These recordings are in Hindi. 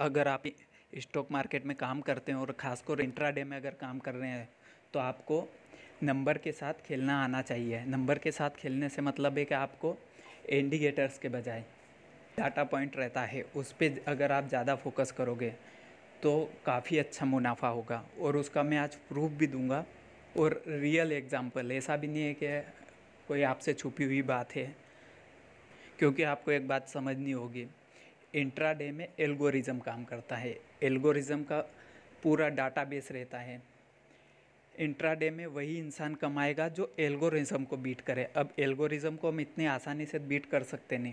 अगर आप स्टॉक मार्केट में काम करते हैं और ख़ासकर इंट्राडे में अगर काम कर रहे हैं तो आपको नंबर के साथ खेलना आना चाहिए नंबर के साथ खेलने से मतलब है कि आपको इंडिकेटर्स के बजाय डाटा पॉइंट रहता है उस पर अगर आप ज़्यादा फोकस करोगे तो काफ़ी अच्छा मुनाफा होगा और उसका मैं आज प्रूफ भी दूंगा और रियल एग्ज़ाम्पल ऐसा भी नहीं है कि कोई आपसे छुपी हुई बात है क्योंकि आपको एक बात समझनी होगी इंट्राडे में एल्गोरिज़म काम करता है एल्गोरिज़म का पूरा डाटाबेस रहता है इंट्राडे में वही इंसान कमाएगा जो एल्गोरिज्म को बीट करे अब एल्गोरिज़म को हम इतने आसानी से बीट कर सकते नहीं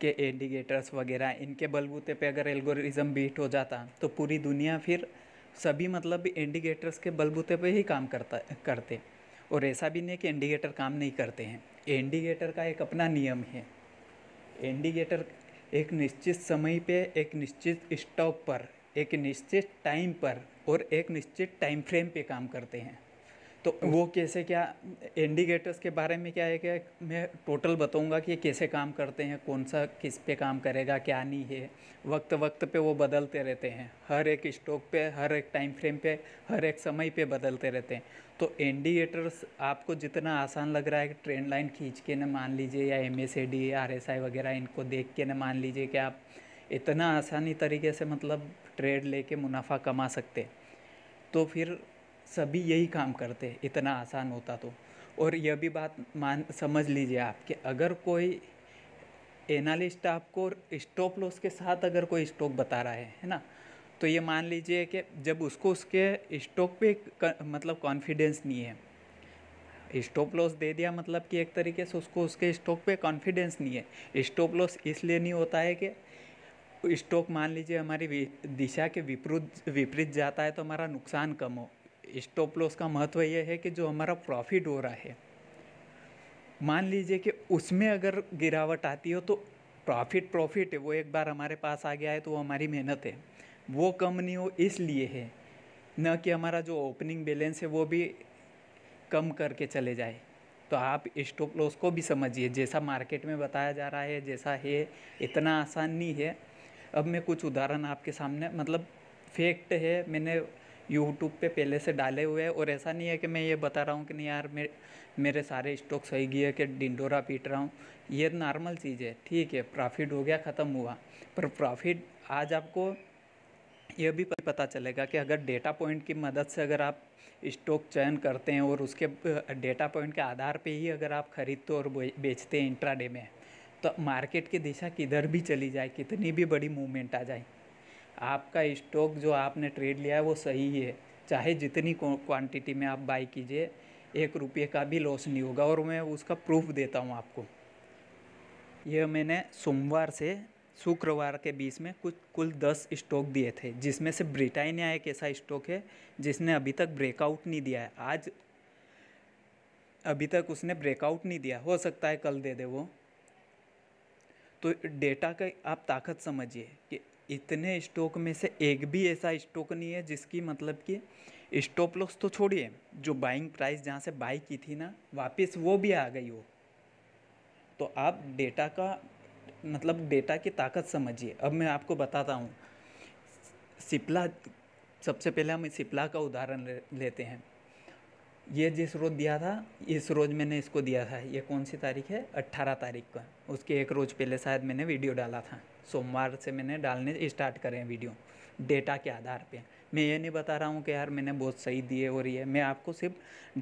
के इंडिकेटर्स वगैरह इनके बलबूते पे अगर एल्गोरिज़म बीट हो जाता तो पूरी दुनिया फिर सभी मतलब इंडिकेटर्स के बलबूते पे ही काम करता करते और ऐसा भी नहीं कि इंडिकेटर काम नहीं करते हैं इंडिकेटर का एक अपना नियम है इंडिकेटर एक निश्चित समय पे एक निश्चित स्टॉप पर एक निश्चित टाइम पर और एक निश्चित टाइम फ्रेम पे काम करते हैं तो वो कैसे क्या इंडिकेटर्स के बारे में क्या है क्या मैं टोटल बताऊंगा कि ये कैसे काम करते हैं कौन सा किस पे काम करेगा क्या नहीं है वक्त वक्त पे वो बदलते रहते हैं हर एक स्टॉक पे हर एक टाइम फ्रेम पे हर एक समय पे बदलते रहते हैं तो इंडिकेटर्स आपको जितना आसान लग रहा है कि ट्रेंड लाइन खींच के ना मान लीजिए या एम एस वगैरह इनको देख के ना मान लीजिए कि आप इतना आसानी तरीके से मतलब ट्रेड लेके मुनाफा कमा सकते तो फिर सभी यही काम करते हैं इतना आसान होता तो और यह भी बात मान समझ लीजिए आप कि अगर कोई एनालिस्ट आपको स्टॉप लॉस के साथ अगर कोई स्टॉक बता रहा है है ना तो ये मान लीजिए कि जब उसको उसके स्टॉक पे मतलब कॉन्फिडेंस नहीं है स्टॉप लॉस दे दिया मतलब कि एक तरीके से उसको उसके स्टॉक पे कॉन्फिडेंस नहीं है स्टॉप लॉस इसलिए नहीं होता है कि स्टॉक मान लीजिए हमारी दिशा के विपरीत विपरीत जाता है तो हमारा नुकसान कम हो स्टॉप लॉस का महत्व यह है कि जो हमारा प्रॉफिट हो रहा है मान लीजिए कि उसमें अगर गिरावट आती हो तो प्रॉफिट प्रॉफिट है वो एक बार हमारे पास आ गया है तो वो हमारी मेहनत है वो कम नहीं हो इसलिए है न कि हमारा जो ओपनिंग बैलेंस है वो भी कम करके चले जाए तो आप स्टॉप लॉस को भी समझिए जैसा मार्केट में बताया जा रहा है जैसा है इतना आसान नहीं है अब मैं कुछ उदाहरण आपके सामने मतलब फैक्ट है मैंने यूट्यूब पे पहले से डाले हुए हैं और ऐसा नहीं है कि मैं ये बता रहा हूँ कि नहीं यार मेरे मेरे सारे स्टॉक सही गए कि डिंडोरा पीट रहा हूँ ये नॉर्मल चीज़ है ठीक है प्रॉफिट हो गया ख़त्म हुआ पर प्रॉफिट आज आपको यह भी पता चलेगा कि अगर डेटा पॉइंट की मदद से अगर आप स्टॉक चयन करते हैं और उसके डेटा पॉइंट के आधार पर ही अगर आप ख़रीदते और बेचते हैं इंट्राडे में तो मार्केट की दिशा किधर भी चली जाए कितनी भी बड़ी मूवमेंट आ जाए आपका स्टॉक जो आपने ट्रेड लिया है वो सही है चाहे जितनी क्वांटिटी में आप बाई कीजिए एक रुपये का भी लॉस नहीं होगा और मैं उसका प्रूफ देता हूँ आपको यह मैंने सोमवार से शुक्रवार के बीच में कुछ कुल दस स्टॉक दिए थे जिसमें से ब्रिटानिया एक ऐसा स्टॉक है जिसने अभी तक ब्रेकआउट नहीं दिया है आज अभी तक उसने ब्रेकआउट नहीं दिया हो सकता है कल दे दे वो तो डेटा का आप ताकत समझिए कि इतने स्टॉक में से एक भी ऐसा स्टॉक नहीं है जिसकी मतलब कि स्टॉप लॉस तो छोड़िए जो बाइंग प्राइस जहाँ से बाई की थी ना वापस वो भी आ गई हो तो आप डेटा का मतलब डेटा की ताकत समझिए अब मैं आपको बताता हूँ सिप्ला सबसे पहले हम सिप्ला का उदाहरण ले, लेते हैं ये जिस रोज़ दिया था इस रोज़ मैंने इसको दिया था ये कौन सी तारीख है अट्ठारह तारीख का उसके एक रोज़ पहले शायद मैंने वीडियो डाला था सोमवार से मैंने डालने स्टार्ट करे हैं वीडियो डेटा के आधार पे मैं ये नहीं बता रहा हूँ कि यार मैंने बहुत सही दिए और ये मैं आपको सिर्फ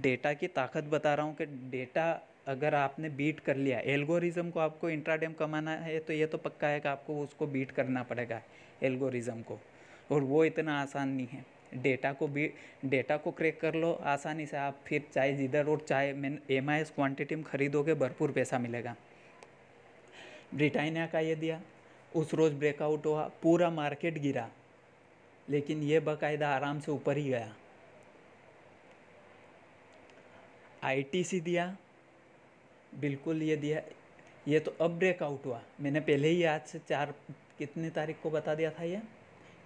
डेटा की ताकत बता रहा हूँ कि डेटा अगर आपने बीट कर लिया एल्गोरिज्म को आपको इंट्राडेम कमाना है तो ये तो पक्का है कि आपको उसको बीट करना पड़ेगा एल्गोरिज्म को और वो इतना आसान नहीं है डेटा को भी डेटा को क्रैक कर लो आसानी से आप फिर चाहे जिधर और चाहे मैं एम आई एस क्वान्टिटी में खरीदोगे भरपूर पैसा मिलेगा ब्रिटानिया का ये दिया उस रोज़ ब्रेकआउट हुआ पूरा मार्केट गिरा लेकिन ये बाकायदा आराम से ऊपर ही गया आईटीसी दिया बिल्कुल ये दिया ये तो अब ब्रेकआउट हुआ मैंने पहले ही आज से चार कितनी तारीख को बता दिया था ये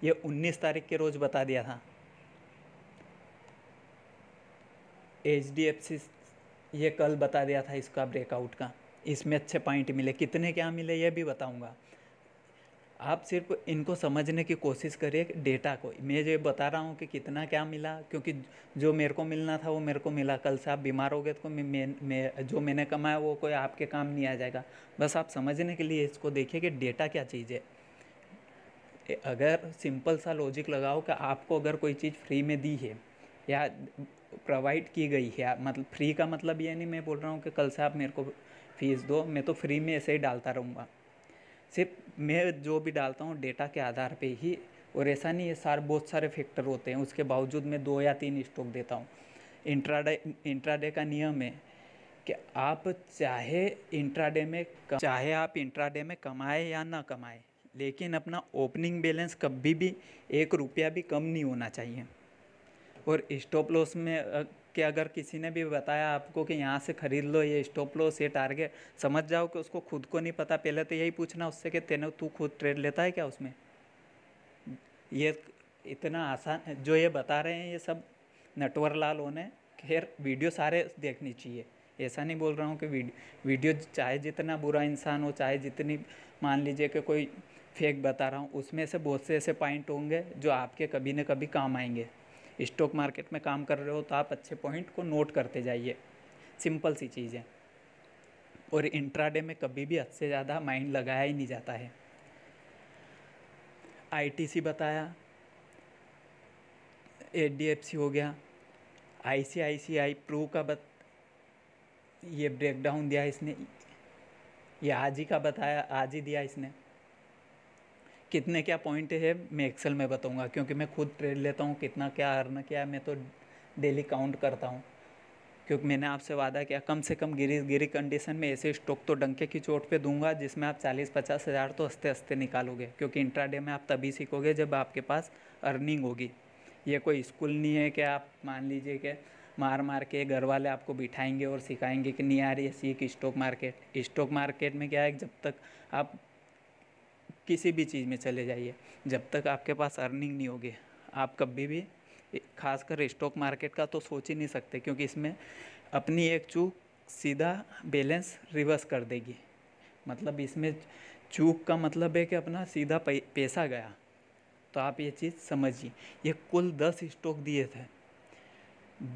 ये 19 तारीख के रोज़ बता दिया था एच डी एफ सी ये कल बता दिया था इसका ब्रेकआउट का इसमें अच्छे पॉइंट मिले कितने क्या मिले ये भी बताऊँगा आप सिर्फ इनको समझने की कोशिश करिए डेटा को मैं ये बता रहा हूँ कि कितना क्या मिला क्योंकि जो मेरे को मिलना था वो मेरे को मिला कल से आप बीमार हो गए तो मैं, मैं, मैं जो मैंने कमाया वो कोई आपके काम नहीं आ जाएगा बस आप समझने के लिए इसको देखिए कि डेटा क्या चीज़ है अगर सिंपल सा लॉजिक लगाओ कि आपको अगर कोई चीज़ फ्री में दी है या प्रोवाइड की गई है मतलब फ्री का मतलब ये नहीं मैं बोल रहा हूँ कि कल से आप मेरे को फीस दो मैं तो फ्री में ऐसे ही डालता रहूँगा सिर्फ मैं जो भी डालता हूँ डेटा के आधार पे ही और ऐसा नहीं है सार बहुत सारे फैक्टर होते हैं उसके बावजूद मैं दो या तीन स्टॉक देता हूँ इंट्राडे इंट्राडे का नियम है कि आप चाहे इंट्राडे में कम, चाहे आप इंट्राडे में कमाए या ना कमाए लेकिन अपना ओपनिंग बैलेंस कभी भी एक रुपया भी कम नहीं होना चाहिए और स्टॉप लॉस में कि अगर किसी ने भी बताया आपको कि यहाँ से ख़रीद लो ये स्टॉप लॉस ये टारगेट समझ जाओ कि उसको खुद को नहीं पता पहले तो यही पूछना उससे कि तेने तू खुद ट्रेड लेता है क्या उसमें ये इतना आसान जो ये बता रहे हैं ये सब नटवर लाल होने खैर वीडियो सारे देखनी चाहिए ऐसा नहीं बोल रहा हूँ कि वीडियो चाहे जितना बुरा इंसान हो चाहे जितनी मान लीजिए कि कोई फेक बता रहा हूँ उसमें से बहुत से ऐसे पॉइंट होंगे जो आपके कभी न कभी काम आएंगे स्टॉक मार्केट में काम कर रहे हो तो आप अच्छे पॉइंट को नोट करते जाइए सिंपल सी चीज़ है और इंट्राडे में कभी भी हद से ज़्यादा माइंड लगाया ही नहीं जाता है आईटीसी बताया एचडीएफसी हो गया आईसीआईसीआई प्रो का बत ये ब्रेकडाउन दिया इसने ये आज ही का बताया आज ही दिया इसने कितने क्या पॉइंट है मैं एक्सेल में बताऊंगा क्योंकि मैं खुद ट्रेड लेता हूँ कितना क्या अर्न क्या है मैं तो डेली काउंट करता हूँ क्योंकि मैंने आपसे वादा किया कम से कम गिरी गिरी कंडीशन में ऐसे स्टॉक तो डंके की चोट पे दूंगा जिसमें आप चालीस पचास हज़ार तो हंसते हंसते निकालोगे क्योंकि इंट्राडे में आप तभी सीखोगे जब आपके पास अर्निंग होगी ये कोई स्कूल नहीं है कि आप मान लीजिए कि मार मार के घर वाले आपको बिठाएंगे और सिखाएंगे कि नहीं आ रही है सीख स्टॉक मार्केट स्टॉक मार्केट में क्या है जब तक आप किसी भी चीज़ में चले जाइए जब तक आपके पास अर्निंग नहीं होगी आप कभी भी खासकर स्टॉक मार्केट का तो सोच ही नहीं सकते क्योंकि इसमें अपनी एक चूक सीधा बैलेंस रिवर्स कर देगी मतलब इसमें चूक का मतलब है कि अपना सीधा पैसा गया तो आप ये चीज़ समझिए ये कुल दस स्टॉक दिए थे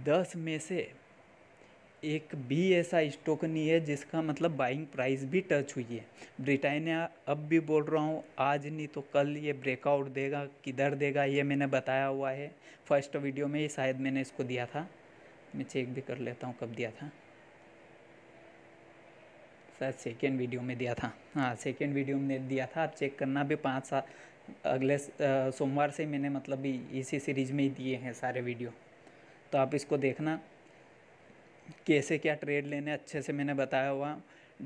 दस में से एक भी ऐसा स्टॉक नहीं है जिसका मतलब बाइंग प्राइस भी टच हुई है ब्रिटानिया अब भी बोल रहा हूँ आज नहीं तो कल ये ब्रेकआउट देगा किधर देगा ये मैंने बताया हुआ है फर्स्ट वीडियो में ही शायद मैंने इसको दिया था मैं चेक भी कर लेता हूँ कब दिया था शायद सेकेंड वीडियो में दिया था हाँ सेकेंड वीडियो में दिया था आप चेक करना भी पाँच साल अगले सोमवार से मैंने मतलब इसी सीरीज में ही दिए हैं सारे वीडियो तो आप इसको देखना कैसे क्या ट्रेड लेने अच्छे से मैंने बताया हुआ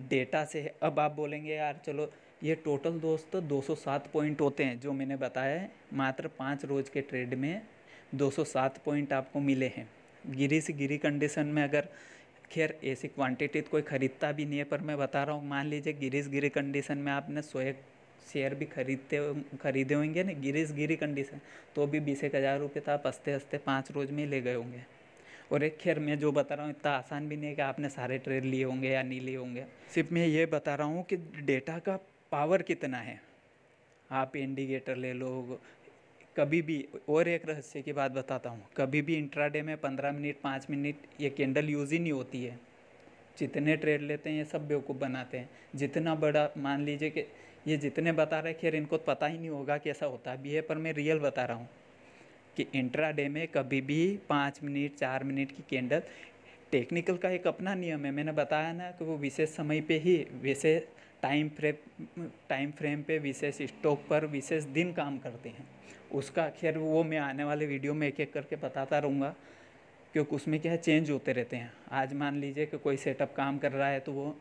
डेटा से अब आप बोलेंगे यार चलो ये टोटल दोस्त 207 तो पॉइंट होते हैं जो मैंने बताया है मात्र पाँच रोज़ के ट्रेड में 207 पॉइंट आपको मिले हैं गिरी से गिरी कंडीशन में अगर खैर ऐसी क्वांटिटी तो कोई ख़रीदता भी नहीं है पर मैं बता रहा हूँ मान लीजिए गिरीस गिरी कंडीशन में आपने सोए शेयर भी खरीदते खरीदे होंगे ना गिरीस गिरी कंडीशन तो भी बीस एक हज़ार रुपये तो आप हंसते हंसते पाँच रोज़ में ले गए होंगे और एक खैर मैं जो बता रहा हूँ इतना आसान भी नहीं है कि आपने सारे ट्रेड लिए होंगे या नहीं लिए होंगे सिर्फ मैं ये बता रहा हूँ कि डेटा का पावर कितना है आप इंडिकेटर ले लो कभी भी और एक रहस्य की बात बताता हूँ कभी भी इंट्राडे में पंद्रह मिनट पाँच मिनट ये कैंडल यूज़ ही नहीं होती है जितने ट्रेड लेते हैं ये सब बेवकूफ़ बनाते हैं जितना बड़ा मान लीजिए कि ये जितने बता रहे खैर इनको पता ही नहीं होगा कि ऐसा होता भी है पर मैं रियल बता रहा हूँ कि इंट्राडे में कभी भी पाँच मिनट चार मिनट की कैंडल टेक्निकल का एक अपना नियम है मैंने बताया ना कि वो विशेष समय पे ही विशेष टाइम फ्रेम टाइम फ्रेम पे विशेष स्टॉक पर विशेष दिन काम करते हैं उसका खैर वो मैं आने वाले वीडियो में एक एक करके बताता रहूँगा क्योंकि उसमें क्या है चेंज होते रहते हैं आज मान लीजिए कि कोई सेटअप काम कर रहा है तो वो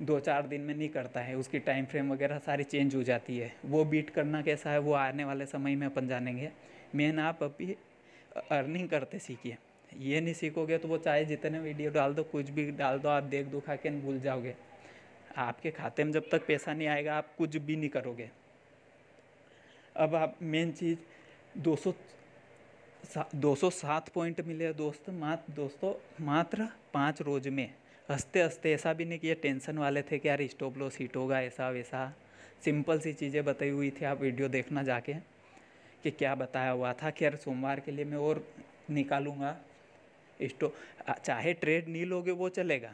दो चार दिन में नहीं करता है उसकी टाइम फ्रेम वगैरह सारी चेंज हो जाती है वो बीट करना कैसा है वो आने वाले समय में अपन जानेंगे मेन आप अभी अर्निंग करते सीखिए ये नहीं सीखोगे तो वो चाहे जितने वीडियो डाल दो कुछ भी डाल दो आप देख दुखा के भूल जाओगे आपके खाते में जब तक पैसा नहीं आएगा आप कुछ भी नहीं करोगे अब आप मेन चीज़ दो सौ दो सौ सात पॉइंट मिले दोस्त मात्र दोस्तों मात्र पाँच रोज में हंसते हंसते ऐसा भी नहीं किया टेंशन वाले थे कि यार स्टॉप लो सीट होगा ऐसा वैसा सिंपल सी चीज़ें बताई हुई थी आप वीडियो देखना जाके कि क्या बताया हुआ था कि यार सोमवार के लिए मैं और निकालूंगा स्टो चाहे ट्रेड नहीं लोगे वो चलेगा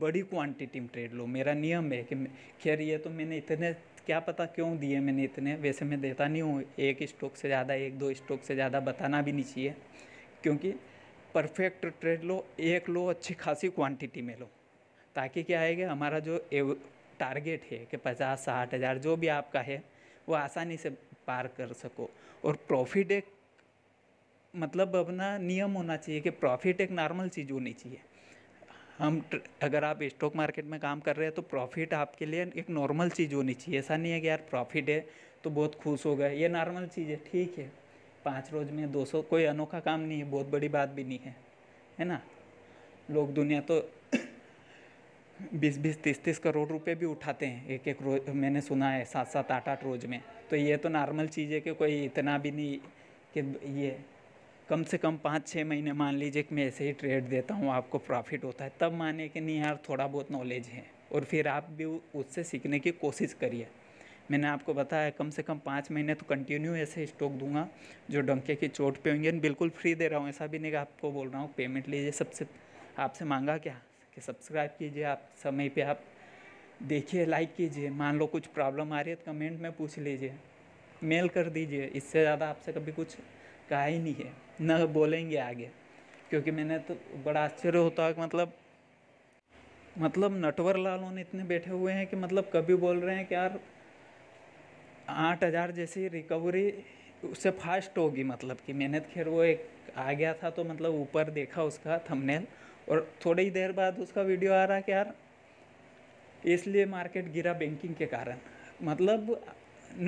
बड़ी क्वांटिटी में ट्रेड लो मेरा नियम है कि खैर ये तो मैंने इतने क्या पता क्यों दिए मैंने इतने वैसे मैं देता नहीं हूँ एक स्टॉक से ज़्यादा एक दो स्टॉक से ज़्यादा बताना भी नहीं चाहिए क्योंकि परफेक्ट ट्रेड लो एक लो अच्छी खासी क्वांटिटी में लो ताकि क्या है कि हमारा जो टारगेट है कि पचास साठ हज़ार जो भी आपका है वो आसानी से पार कर सको और प्रॉफिट एक मतलब अपना नियम होना चाहिए कि प्रॉफिट एक नॉर्मल चीज़ होनी चाहिए हम अगर आप स्टॉक मार्केट में काम कर रहे हैं तो प्रॉफिट आपके लिए एक नॉर्मल चीज़ होनी चाहिए ऐसा नहीं है कि यार प्रॉफिट है तो बहुत खुश हो गए ये नॉर्मल चीज़ है ठीक है पाँच रोज़ में सौ कोई अनोखा काम नहीं है बहुत बड़ी बात भी नहीं है है ना लोग दुनिया तो बीस बीस तीस तीस करोड़ रुपए भी उठाते हैं एक एक रोज मैंने सुना है सात सात आठ आठ रोज में तो ये तो नॉर्मल चीज़ है कि कोई इतना भी नहीं कि ये कम से कम पाँच छः महीने मान लीजिए कि मैं ऐसे ही ट्रेड देता हूँ आपको प्रॉफिट होता है तब माने कि नहीं यार थोड़ा बहुत नॉलेज है और फिर आप भी उससे सीखने की कोशिश करिए मैंने आपको बताया कम से कम पाँच महीने तो कंटिन्यू ऐसे स्टॉक दूंगा जो डंके की चोट पे होंगे बिल्कुल फ्री दे रहा हूँ ऐसा भी नहीं आपको बोल रहा हूँ पेमेंट लीजिए सबसे आपसे मांगा क्या के सब्सक्राइब कीजिए आप समय पे आप देखिए लाइक कीजिए मान लो कुछ प्रॉब्लम आ रही है तो कमेंट में पूछ लीजिए मेल कर दीजिए इससे ज़्यादा आपसे कभी कुछ कहा ही नहीं है न बोलेंगे आगे क्योंकि मैंने तो बड़ा आश्चर्य होता है मतलब मतलब नटवर लालोन इतने बैठे हुए हैं कि मतलब कभी बोल रहे हैं कि यार आठ हज़ार जैसी रिकवरी उससे फास्ट होगी मतलब कि मेहनत तो खैर वो एक आ गया था तो मतलब ऊपर देखा उसका थंबनेल और थोड़ी ही देर बाद उसका वीडियो आ रहा है कि यार इसलिए मार्केट गिरा बैंकिंग के कारण मतलब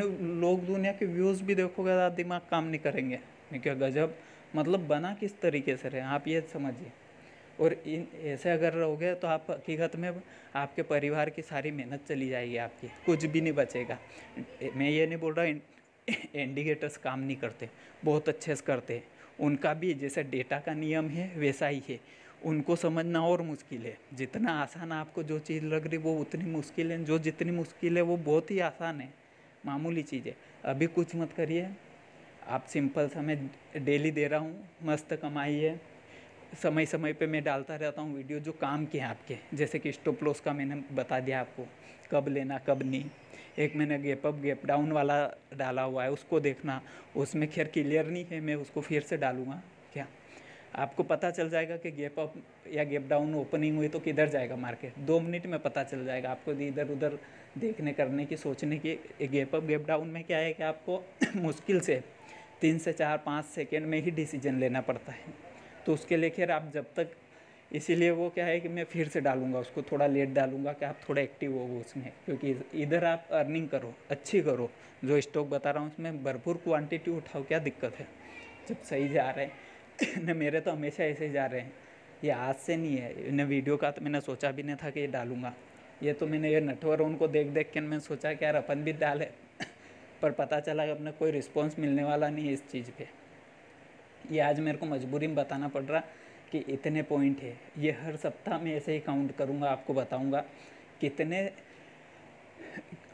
लोग दुनिया के व्यूज़ भी देखोगे ज़्यादा दिमाग काम नहीं करेंगे क्या गजब मतलब बना किस तरीके से रहे आप ये समझिए और इन ऐसे अगर रहोगे तो आप हकीकत में आपके परिवार की सारी मेहनत चली जाएगी आपकी कुछ भी नहीं बचेगा मैं ये नहीं बोल रहा इंडिकेटर्स काम नहीं करते बहुत अच्छे से करते हैं उनका भी जैसे डेटा का नियम है वैसा ही है उनको समझना और मुश्किल है जितना आसान आपको जो चीज़ लग रही वो उतनी मुश्किल है जो जितनी मुश्किल है वो बहुत ही आसान है मामूली चीज़ है अभी कुछ मत करिए आप सिंपल सा मैं डेली दे रहा हूँ मस्त कमाई है समय समय पे मैं डालता रहता हूँ वीडियो जो काम के हैं आपके जैसे कि स्टॉप लॉस का मैंने बता दिया आपको कब लेना कब नहीं एक मैंने गेप अप गेप डाउन वाला डाला हुआ है उसको देखना उसमें खैर क्लियर नहीं है मैं उसको फिर से डालूँगा आपको पता चल जाएगा कि गैप अप या गैप डाउन ओपनिंग हुई तो किधर जाएगा मार्केट दो मिनट में पता चल जाएगा आपको इधर उधर देखने करने की सोचने की गैप अप गैप डाउन में क्या है कि आपको मुश्किल से तीन से चार पाँच सेकेंड में ही डिसीजन लेना पड़ता है तो उसके लेकर आप जब तक इसीलिए वो क्या है कि मैं फिर से डालूंगा उसको थोड़ा लेट डालूंगा कि आप थोड़ा एक्टिव हो उसमें क्योंकि इधर आप अर्निंग करो अच्छी करो जो स्टॉक बता रहा हूँ उसमें भरपूर क्वांटिटी उठाओ क्या दिक्कत है जब सही जा रहे हैं न मेरे तो हमेशा ऐसे ही जा रहे हैं ये आज से नहीं है न वीडियो का तो मैंने सोचा भी नहीं था कि ये डालूंगा ये तो मैंने ये नटवर उनको देख देख के मैंने सोचा कि यार अपन भी डाले पर पता चला कि अपने कोई रिस्पॉन्स मिलने वाला नहीं है इस चीज़ पर ये आज मेरे को मजबूरी में बताना पड़ रहा कि इतने पॉइंट है ये हर सप्ताह में ऐसे ही काउंट करूँगा आपको बताऊँगा कितने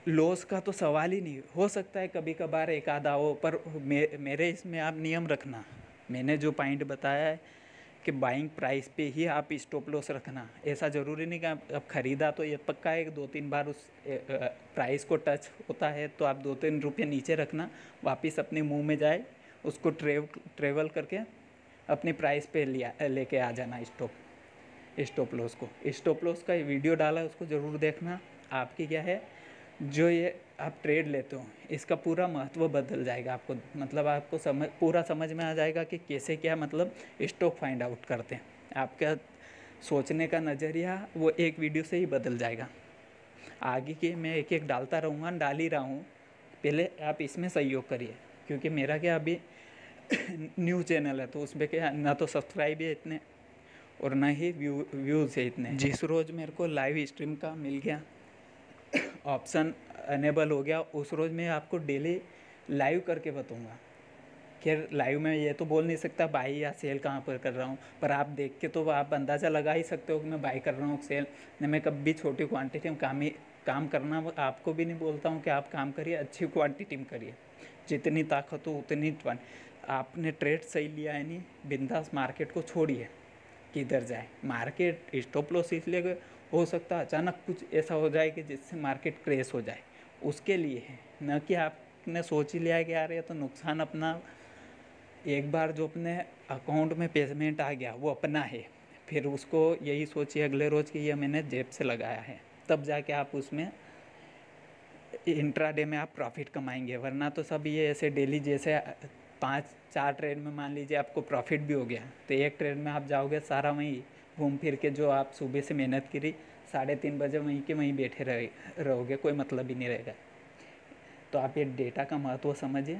लॉस का तो सवाल ही नहीं हो सकता है कभी कभार एक आधा हो पर मे, मेरे इसमें आप नियम रखना मैंने जो पॉइंट बताया है कि बाइंग प्राइस पे ही आप स्टॉप लॉस रखना ऐसा ज़रूरी नहीं कि आप अब ख़रीदा तो ये पक्का है दो तीन बार उस प्राइस को टच होता है तो आप दो तीन रुपये नीचे रखना वापस अपने मुंह में जाए उसको ट्रेव ट्रेवल करके अपने प्राइस पे लिया लेके आ जाना स्टॉप स्टॉप लॉस को स्टॉप लॉस का वीडियो डाला उसको ज़रूर देखना आपकी क्या है जो ये आप ट्रेड लेते हो इसका पूरा महत्व बदल जाएगा आपको मतलब आपको समझ पूरा समझ में आ जाएगा कि कैसे क्या मतलब स्टॉक फाइंड आउट करते हैं आपका सोचने का नज़रिया वो एक वीडियो से ही बदल जाएगा आगे के मैं एक एक डालता रहूँगा डाल ही रहा हूँ पहले आप इसमें सहयोग करिए क्योंकि मेरा क्या अभी न्यूज़ चैनल है तो उसमें क्या ना तो सब्सक्राइब है इतने और ना ही व्यू व्यूज़ है इतने जिस रोज़ मेरे को लाइव स्ट्रीम का मिल गया ऑप्शन अनेबल हो गया उस रोज़ मैं आपको डेली लाइव करके बताऊँगा खैर लाइव में ये तो बोल नहीं सकता बाई या सेल कहाँ पर कर रहा हूँ पर आप देख के तो आप अंदाज़ा लगा ही सकते हो कि मैं बाई कर रहा हूँ सेल नहीं मैं कभी छोटी क्वांटिटी में काम ही काम करना आपको भी नहीं बोलता हूँ कि आप काम करिए अच्छी क्वांटिटी में करिए जितनी ताकत हो उतनी आपने ट्रेड सही लिया है नहीं बिंदास मार्केट को छोड़िए किधर जाए मार्केट स्टॉप लॉस इसलिए हो सकता है अचानक कुछ ऐसा हो जाए कि जिससे मार्केट क्रेश हो जाए उसके लिए है न कि आपने सोच ही लिया कि यार ये तो नुकसान अपना एक बार जो अपने अकाउंट में पेमेंट आ गया वो अपना है फिर उसको यही सोचिए अगले रोज़ कि यह मैंने जेब से लगाया है तब जाके आप उसमें इंट्राडे में आप प्रॉफिट कमाएंगे वरना तो सब ये ऐसे डेली जैसे पाँच चार ट्रेड में मान लीजिए आपको प्रॉफिट भी हो गया तो एक ट्रेड में आप जाओगे सारा वहीं घूम फिर के जो आप सुबह से मेहनत करी साढ़े तीन बजे वहीं के वहीं बैठे रहे रहोगे कोई मतलब ही नहीं रहेगा तो आप ये डेटा का महत्व समझिए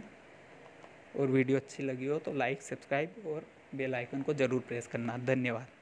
और वीडियो अच्छी लगी हो तो लाइक सब्सक्राइब और बेल आइकन को ज़रूर प्रेस करना धन्यवाद